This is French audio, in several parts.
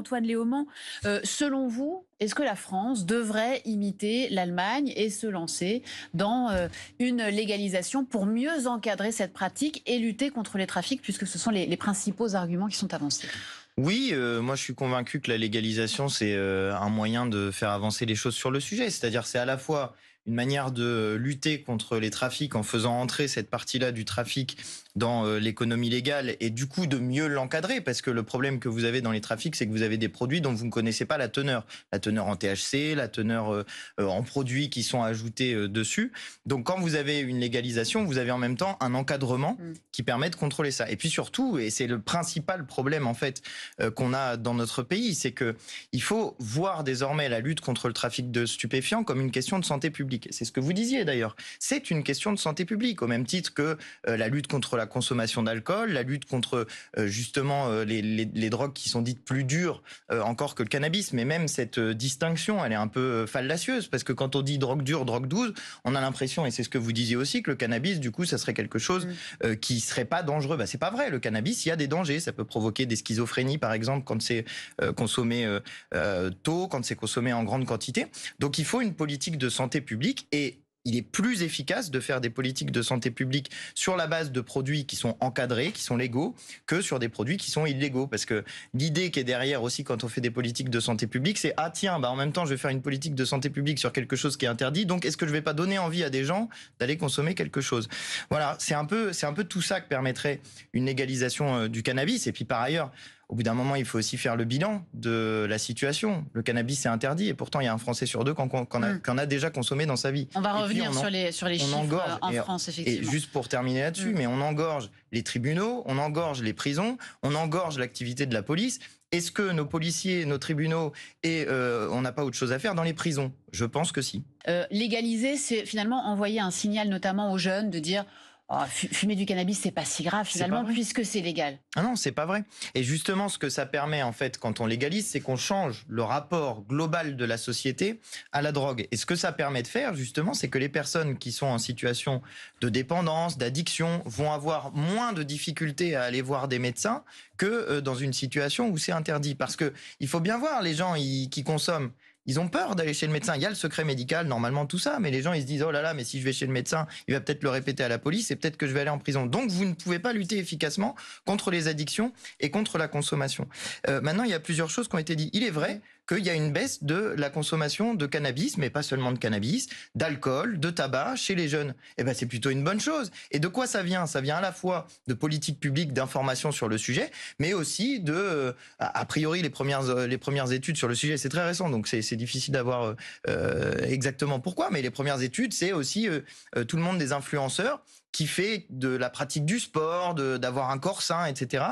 Antoine Léaumont, euh, selon vous, est-ce que la France devrait imiter l'Allemagne et se lancer dans euh, une légalisation pour mieux encadrer cette pratique et lutter contre les trafics, puisque ce sont les, principaux arguments qui sont avancés oui, euh, moi je suis convaincu que la légalisation c'est un moyen de faire avancer les choses sur le sujet, c'est-à-dire c'est à la fois une manière de euh, lutter contre les trafics en faisant entrer cette partie-là du trafic dans euh, l'économie légale et du coup de mieux l'encadrer parce que le problème que vous avez dans les trafics, c'est que vous avez des produits dont vous ne connaissez pas la teneur, la teneur en THC, la teneur euh, en produits qui sont ajoutés dessus. Donc quand vous avez une légalisation, vous avez en même temps un encadrement mm. qui permet de contrôler ça. Et puis surtout, et c'est le principal problème en fait qu'on a dans notre pays, c'est que il faut voir désormais la lutte contre le trafic de stupéfiants comme une question de santé publique. C'est ce que vous disiez d'ailleurs. C'est une question de santé publique, au même titre que euh, la lutte contre la consommation d'alcool, la lutte contre euh, justement euh, les, drogues qui sont dites plus dures encore que le cannabis. Mais même cette distinction, elle est un peu fallacieuse, parce que quand on dit drogue dure, drogue douce, on a l'impression, et c'est ce que vous disiez aussi, que le cannabis, du coup, ça serait quelque chose mmh. qui ne serait pas dangereux. Bah, c'est pas vrai. Le cannabis, il y a des dangers. Ça peut provoquer des schizophrénies, par exemple, quand c'est consommé tôt, quand c'est consommé en grande quantité. Donc il faut une politique de santé publique et il est plus efficace de faire des politiques de santé publique sur la base de produits qui sont encadrés, qui sont légaux, que sur des produits qui sont illégaux. Parce que l'idée qui est derrière aussi quand on fait des politiques de santé publique, c'est ah tiens, bah en même temps je vais faire une politique de santé publique sur quelque chose qui est interdit, donc est-ce que je ne vais pas donner envie à des gens d'aller consommer quelque chose Voilà, c'est un peu c'est un peu tout ça que permettrait une légalisation euh, du cannabis. Et puis par ailleurs au bout d'un moment, il faut aussi faire le bilan de la situation. Le cannabis est interdit et pourtant, il y a un Français sur deux qui en, hmm. a, déjà consommé dans sa vie. On va revenir sur les, chiffres euh, en France, effectivement. juste pour terminer là-dessus, hmm. mais on engorge les tribunaux, on engorge les prisons, on engorge l'activité de la police. Est-ce que nos policiers, nos tribunaux et euh, on n'a pas autre chose à faire dans les prisons Je pense que si. Euh, légaliser, c'est finalement envoyer un signal notamment aux jeunes de dire ah, fumer du cannabis, c'est pas si grave finalement puisque c'est légal. Ah non, c'est pas vrai. Et justement, ce que ça permet en fait quand on légalise, c'est qu'on change le rapport global de la société à la drogue. Et ce que ça permet de faire justement, c'est que les personnes qui sont en situation de dépendance, d'addiction, vont avoir moins de difficultés à aller voir des médecins que euh, dans une situation où c'est interdit. Parce que il faut bien voir les gens qui consomment ils ont peur d'aller chez le médecin. Il y a le secret médical, normalement, tout ça, mais les gens, ils se disent, oh là là, mais si je vais chez le médecin, il va peut-être le répéter à la police et peut-être que je vais aller en prison. Donc, vous ne pouvez pas lutter efficacement contre les addictions et contre la consommation. Euh, maintenant, il y a plusieurs choses qui ont été dites. Il est vrai qu'il y a une baisse de la consommation de cannabis, mais pas seulement de cannabis, d'alcool, de tabac chez les jeunes. et eh ben, c'est plutôt une bonne chose. Et de quoi ça vient Ça vient à la fois de politiques publiques d'information sur le sujet, mais aussi de, euh, a priori, les premières, euh, les premières études sur le sujet, c'est très récent, donc c'est difficile d'avoir euh, euh, exactement pourquoi, mais les premières études, c'est aussi euh, tout le monde des influenceurs qui fait de la pratique du sport, d'avoir un corps sain, etc.,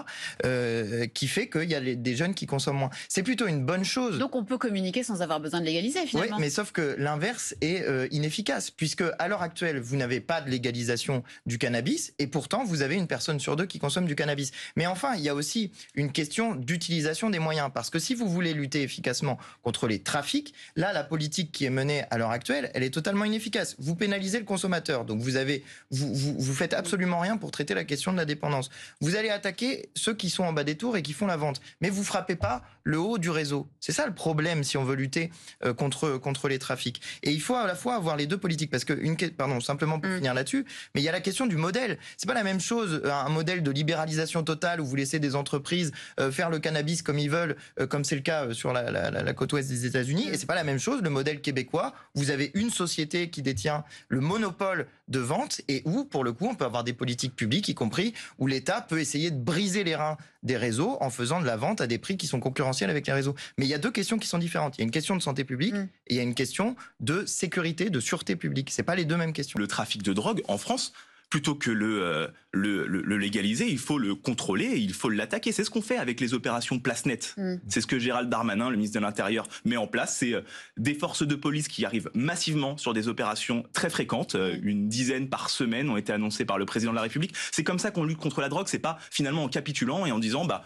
euh, qui fait qu'il y a des jeunes qui consomment moins. C'est plutôt une bonne chose. Donc on peut communiquer sans avoir besoin de légaliser, finalement. Oui, mais sauf que l'inverse est euh, inefficace, puisque à l'heure actuelle, vous n'avez pas de légalisation du cannabis, et pourtant, vous avez une personne sur deux qui consomme du cannabis. Mais enfin, il y a aussi une question d'utilisation des moyens, parce que si vous voulez lutter efficacement contre les trafics, là, la politique qui est menée à l'heure actuelle, elle est totalement inefficace. Vous pénalisez le consommateur, donc vous avez... vous vous, faites absolument rien pour traiter la question de la dépendance. Vous allez attaquer ceux qui sont en bas des tours et qui font la vente, mais vous frappez pas le haut du réseau. C'est ça le problème si on veut lutter euh, contre, contre les trafics. Et il faut à la fois avoir les deux politiques, parce que, une, pardon, simplement pour mm. finir là-dessus, mais il y a la question du modèle. C'est pas la même chose, euh, un modèle de libéralisation totale où vous laissez des entreprises euh, faire le cannabis comme ils veulent, comme c'est le cas sur la, côte ouest des États-Unis, mm. et c'est pas la même chose, le modèle québécois, vous avez une société qui détient le monopole de vente et où, pour le coup, on peut avoir des politiques publiques, y compris où l'État peut essayer de briser les reins des réseaux en faisant de la vente à des prix qui sont concurrentiels avec les réseaux. Mais il y a deux questions qui sont différentes. Il y a une question de santé publique mm. et il y a une question de sécurité, de sûreté publique. C'est pas les deux mêmes questions. Le trafic de drogue en France, plutôt que le, euh, le, légaliser, il faut le contrôler, il faut l'attaquer. C'est ce qu'on fait avec les opérations place mm. C'est ce que Gérald Darmanin, le ministre de l'Intérieur, met en place. C'est euh, des forces de police qui arrivent massivement sur des opérations très fréquentes, euh, mm. une dizaine par semaine ont été annoncées par le président de la République. C'est comme ça qu'on lutte contre la drogue. C'est pas finalement en capitulant et en disant bah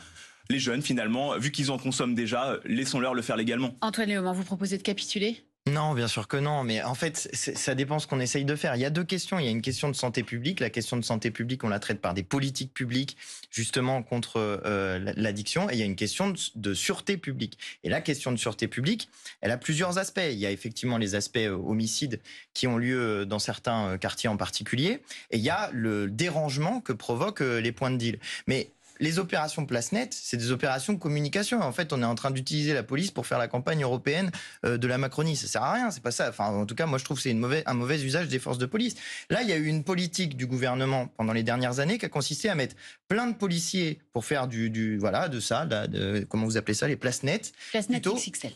les jeunes, finalement, vu qu'ils en consomment déjà, laissons-leur le faire légalement. Antoine Léaumont, vous proposez de capituler non, bien sûr que non, mais en fait, ça dépend ce qu'on essaye de faire. Il y a deux questions. Il y a une question de santé publique. La question de santé publique, on la traite par des politiques publiques, justement, contre euh, l'addiction. Et il y a une question de, de, sûreté publique. Et la question de sûreté publique, elle a plusieurs aspects. Il y a effectivement les aspects euh, homicides qui ont lieu euh, dans certains quartiers en particulier. Et il y a le dérangement que provoquent les points de deal. Mais les opérations place net c'est des opérations de communication. En fait, on est en train d'utiliser la police pour faire la campagne européenne euh, de la Macronie. Ça sert à rien, c'est pas ça. Enfin, en tout cas, moi, je trouve que c'est un mauvais usage des forces de police. Là, il y a eu une politique du gouvernement pendant les dernières années qui a consisté à mettre plein de policiers pour faire du, voilà, de ça, de, comment vous appelez ça, les places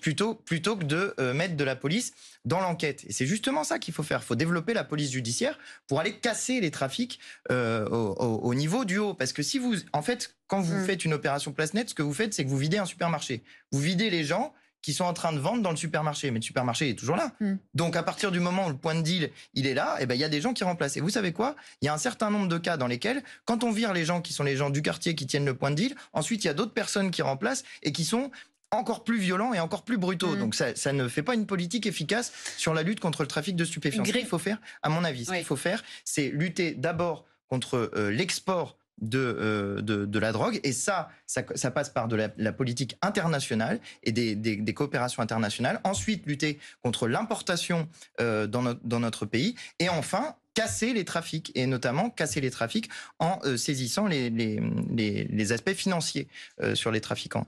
plutôt, plutôt, que de euh, mettre de la police dans l'enquête. Et c'est justement ça qu'il faut faire. Il faut développer la police judiciaire pour aller casser les trafics euh, au niveau du haut. Parce que si vous, en fait, quand vous mm. faites une opération place nette, ce que vous faites, c'est que vous videz un supermarché. Vous videz les gens qui sont en train de vendre dans le supermarché. Mais le supermarché est toujours là. Mm. Donc à partir du moment où le point de deal, il est là, eh ben, il y a des gens qui remplacent. Et vous savez quoi Il y a un certain nombre de cas dans lesquels, quand on vire les gens qui sont les gens du quartier qui tiennent le point de deal, ensuite il y a d'autres personnes qui remplacent et qui sont encore plus violents et encore plus brutaux. Mm. Donc ça, ne fait pas une politique efficace sur la lutte contre le trafic de stupéfiants. Ce qu'il faut faire, à mon avis, ce qu'il faut faire, c'est lutter d'abord contre euh, l'export euh, de, de, la drogue. Et ça, ça, passe par de la, politique internationale et des, des, coopérations internationales. Ensuite, lutter contre l'importation euh, dans, dans notre pays. Et enfin, casser les trafics et notamment casser les trafics en euh, saisissant les, les, les, aspects financiers sur les trafiquants.